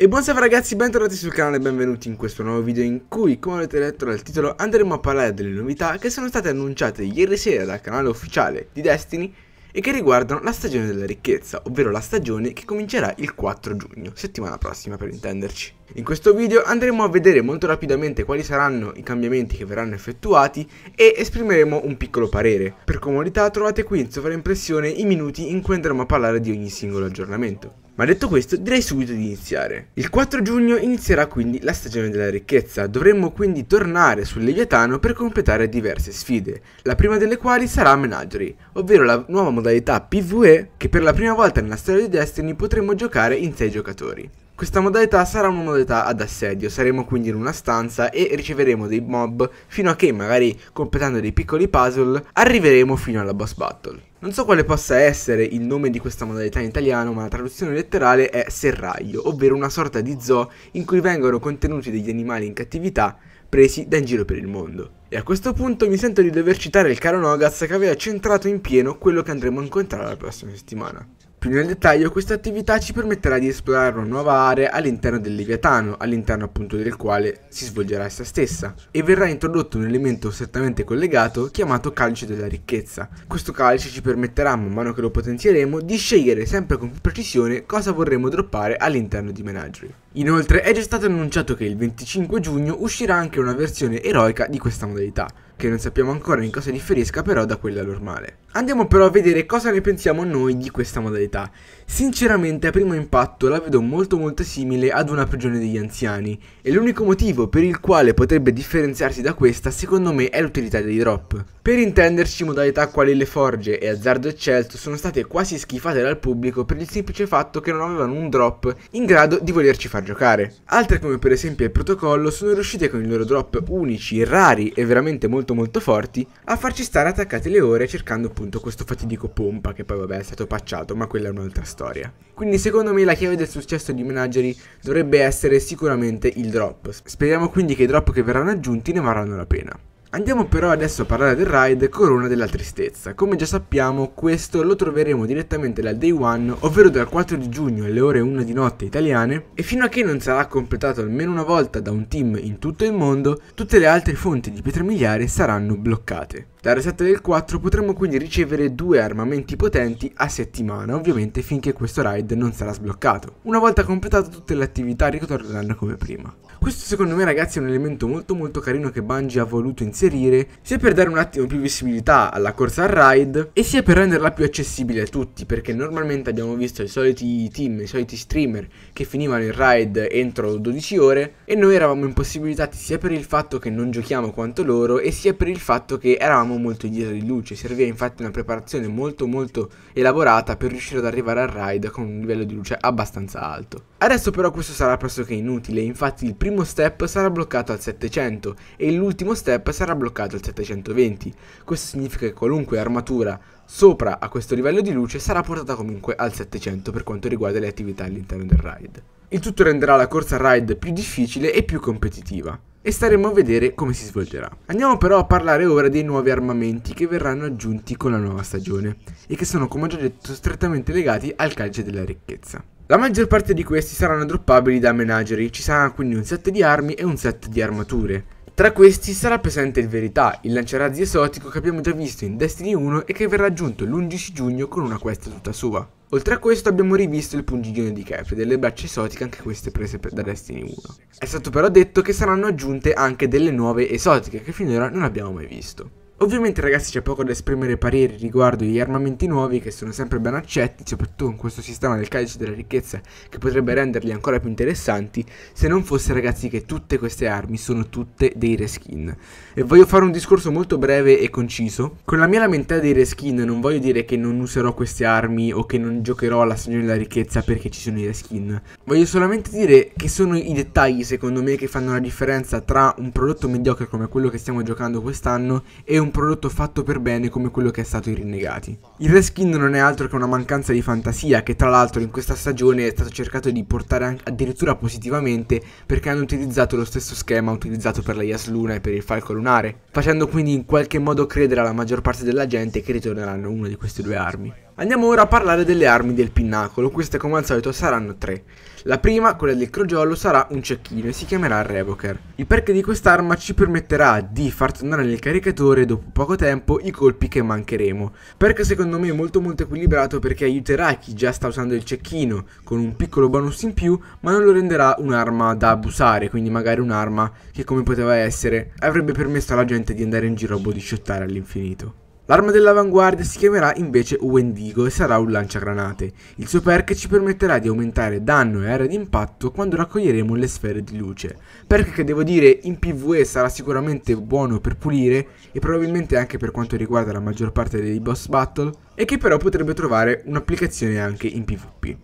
E buonasera ragazzi, bentornati sul canale e benvenuti in questo nuovo video in cui, come avete letto dal titolo, andremo a parlare delle novità che sono state annunciate ieri sera dal canale ufficiale di Destiny e che riguardano la stagione della ricchezza, ovvero la stagione che comincerà il 4 giugno, settimana prossima per intenderci. In questo video andremo a vedere molto rapidamente quali saranno i cambiamenti che verranno effettuati e esprimeremo un piccolo parere. Per comodità trovate qui in sovraimpressione i minuti in cui andremo a parlare di ogni singolo aggiornamento. Ma detto questo, direi subito di iniziare. Il 4 giugno inizierà quindi la stagione della ricchezza, dovremmo quindi tornare sul Leviatano per completare diverse sfide, la prima delle quali sarà Menagerie, ovvero la nuova modalità PvE che per la prima volta nella storia di Destiny potremo giocare in 6 giocatori. Questa modalità sarà una modalità ad assedio, saremo quindi in una stanza e riceveremo dei mob fino a che, magari completando dei piccoli puzzle, arriveremo fino alla boss battle. Non so quale possa essere il nome di questa modalità in italiano, ma la traduzione letterale è serraglio, ovvero una sorta di zoo in cui vengono contenuti degli animali in cattività presi da in giro per il mondo. E a questo punto mi sento di dover citare il caro Nogaz che aveva centrato in pieno quello che andremo a incontrare la prossima settimana. Più nel dettaglio questa attività ci permetterà di esplorare una nuova area all'interno del Leviatano, all'interno appunto del quale si svolgerà essa stessa, e verrà introdotto un elemento strettamente collegato chiamato calice della ricchezza. Questo calice ci permetterà, man mano che lo potenzieremo, di scegliere sempre con più precisione cosa vorremmo droppare all'interno di Menagerie. Inoltre è già stato annunciato che il 25 giugno uscirà anche una versione eroica di questa modalità, che non sappiamo ancora in cosa differisca però da quella normale. Andiamo però a vedere cosa ne pensiamo noi di questa modalità. Sinceramente a primo impatto la vedo molto molto simile ad una prigione degli anziani e l'unico motivo per il quale potrebbe differenziarsi da questa secondo me è l'utilità dei drop. Per intenderci modalità quali le forge e azzardo eccelso sono state quasi schifate dal pubblico per il semplice fatto che non avevano un drop in grado di volerci far giocare. Altre come per esempio il protocollo sono riuscite con i loro drop unici, rari e veramente molto molto forti a farci stare attaccate le ore cercando appunto questo fatidico pompa che poi vabbè è stato pacciato ma quella è un'altra storia. Quindi secondo me la chiave del successo di Menagerie dovrebbe essere sicuramente il drop. Speriamo quindi che i drop che verranno aggiunti ne varranno la pena. Andiamo però adesso a parlare del ride Corona della Tristezza. Come già sappiamo, questo lo troveremo direttamente dal day 1, ovvero dal 4 di giugno alle ore 1 di notte italiane, e fino a che non sarà completato almeno una volta da un team in tutto il mondo, tutte le altre fonti di pietra miliare saranno bloccate. La resetta del 4 potremo quindi ricevere due armamenti potenti a settimana, ovviamente finché questo raid non sarà sbloccato. Una volta completato tutte le attività ritorneranno come prima. Questo secondo me ragazzi è un elemento molto molto carino che Bungie ha voluto inserire, sia per dare un attimo più visibilità alla corsa al raid, e sia per renderla più accessibile a tutti, perché normalmente abbiamo visto i soliti team, i soliti streamer che finivano il raid entro 12 ore, e noi eravamo impossibilitati sia per il fatto che non giochiamo quanto loro, e sia per il fatto che eravamo molto indietro di luce, serviva infatti una preparazione molto molto elaborata per riuscire ad arrivare al raid con un livello di luce abbastanza alto. Adesso però questo sarà pressoché inutile, infatti il primo step sarà bloccato al 700 e l'ultimo step sarà bloccato al 720, questo significa che qualunque armatura sopra a questo livello di luce sarà portata comunque al 700 per quanto riguarda le attività all'interno del raid. Il tutto renderà la corsa raid più difficile e più competitiva e staremo a vedere come si svolgerà. Andiamo però a parlare ora dei nuovi armamenti che verranno aggiunti con la nuova stagione e che sono come ho già detto strettamente legati al calcio della ricchezza. La maggior parte di questi saranno droppabili da menagerie, ci sarà quindi un set di armi e un set di armature, tra questi sarà presente il Verità, il lanciarazzi esotico che abbiamo già visto in Destiny 1 e che verrà aggiunto l'11 giugno con una quest tutta sua. Oltre a questo abbiamo rivisto il pungiglione di Kef e delle braccia esotiche anche queste prese da Destiny 1. È stato però detto che saranno aggiunte anche delle nuove esotiche che finora non abbiamo mai visto. Ovviamente ragazzi c'è poco da esprimere pareri riguardo gli armamenti nuovi che sono sempre ben accetti, soprattutto con questo sistema del calice della ricchezza che potrebbe renderli ancora più interessanti, se non fosse ragazzi che tutte queste armi sono tutte dei reskin. E voglio fare un discorso molto breve e conciso. Con la mia lamentela dei reskin non voglio dire che non userò queste armi o che non giocherò alla stagione della ricchezza perché ci sono i reskin. Voglio solamente dire che sono i dettagli secondo me che fanno la differenza tra un prodotto mediocre come quello che stiamo giocando quest'anno e un un prodotto fatto per bene come quello che è stato i Rinnegati. Il reskin non è altro che una mancanza di fantasia che tra l'altro in questa stagione è stato cercato di portare addirittura positivamente perché hanno utilizzato lo stesso schema utilizzato per la Yas Luna e per il Falco Lunare, facendo quindi in qualche modo credere alla maggior parte della gente che ritorneranno una di queste due armi. Andiamo ora a parlare delle armi del pinnacolo, queste come al solito saranno tre. La prima, quella del crogiolo, sarà un cecchino e si chiamerà Revoker. Il perk di quest'arma ci permetterà di far tornare nel caricatore dopo poco tempo i colpi che mancheremo. Perk secondo me molto molto equilibrato perché aiuterà chi già sta usando il cecchino con un piccolo bonus in più ma non lo renderà un'arma da abusare, quindi magari un'arma che come poteva essere avrebbe permesso alla gente di andare in giro a bodyshottare all'infinito. L'arma dell'avanguardia si chiamerà invece Wendigo e sarà un lanciagranate. Il suo perk ci permetterà di aumentare danno e area di impatto quando raccoglieremo le sfere di luce. Perk che devo dire in PvE sarà sicuramente buono per pulire e probabilmente anche per quanto riguarda la maggior parte dei boss battle e che però potrebbe trovare un'applicazione anche in PvP.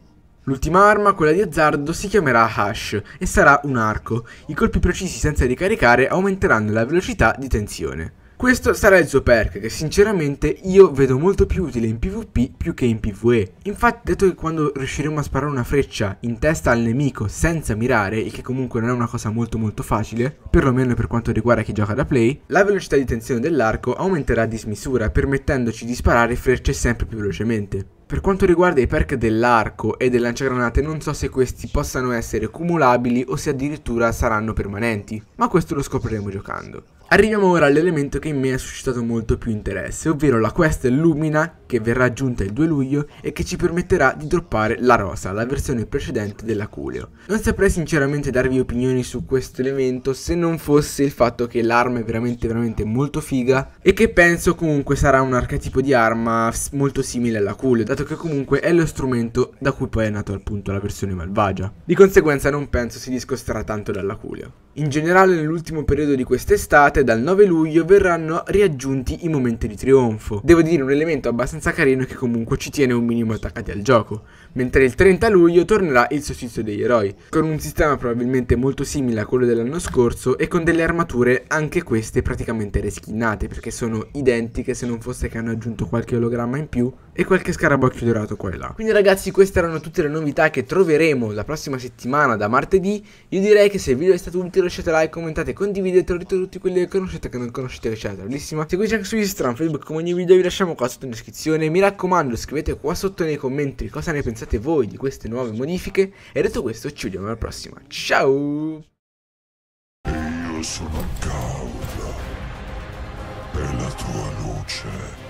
L'ultima arma, quella di azzardo, si chiamerà Hash e sarà un arco. I colpi precisi senza ricaricare aumenteranno la velocità di tensione. Questo sarà il suo perk che sinceramente io vedo molto più utile in pvp più che in pve. Infatti detto che quando riusciremo a sparare una freccia in testa al nemico senza mirare, e che comunque non è una cosa molto molto facile, perlomeno per quanto riguarda chi gioca da play, la velocità di tensione dell'arco aumenterà a dismisura permettendoci di sparare frecce sempre più velocemente. Per quanto riguarda i perk dell'arco e del lanciagranate non so se questi possano essere cumulabili o se addirittura saranno permanenti, ma questo lo scopriremo giocando. Arriviamo ora all'elemento che in me ha suscitato molto più interesse, ovvero la quest Lumina che verrà aggiunta il 2 luglio e che ci permetterà di droppare la rosa, la versione precedente della Culeo. Non saprei sinceramente darvi opinioni su questo elemento se non fosse il fatto che l'arma è veramente veramente molto figa e che penso comunque sarà un archetipo di arma molto simile alla Culeo, dato che comunque è lo strumento da cui poi è nato appunto la versione malvagia. Di conseguenza non penso si discosterà tanto dalla Culeo. In generale nell'ultimo periodo di quest'estate, dal 9 luglio, verranno riaggiunti i momenti di trionfo. Devo dire un elemento abbastanza abbastanza carino che comunque ci tiene un minimo attaccati al gioco, mentre il 30 luglio tornerà il solstizio degli eroi, con un sistema probabilmente molto simile a quello dell'anno scorso e con delle armature anche queste praticamente reschinnate perché sono identiche se non fosse che hanno aggiunto qualche ologramma in più e qualche scarabocchio dorato qua e là. Quindi ragazzi queste erano tutte le novità che troveremo la prossima settimana da martedì, io direi che se il video è stato utile lasciate like, commentate, condividetelo, dite tutti quelli che conoscete, che non conoscete, eccetera, bellissima. Seguiteci anche su Instagram, Facebook, come ogni video vi lasciamo qua sotto in descrizione lezione, mi raccomando scrivete qua sotto nei commenti cosa ne pensate voi di queste nuove modifiche e detto questo ci vediamo alla prossima, ciao! Io sono Gaul e la tua luce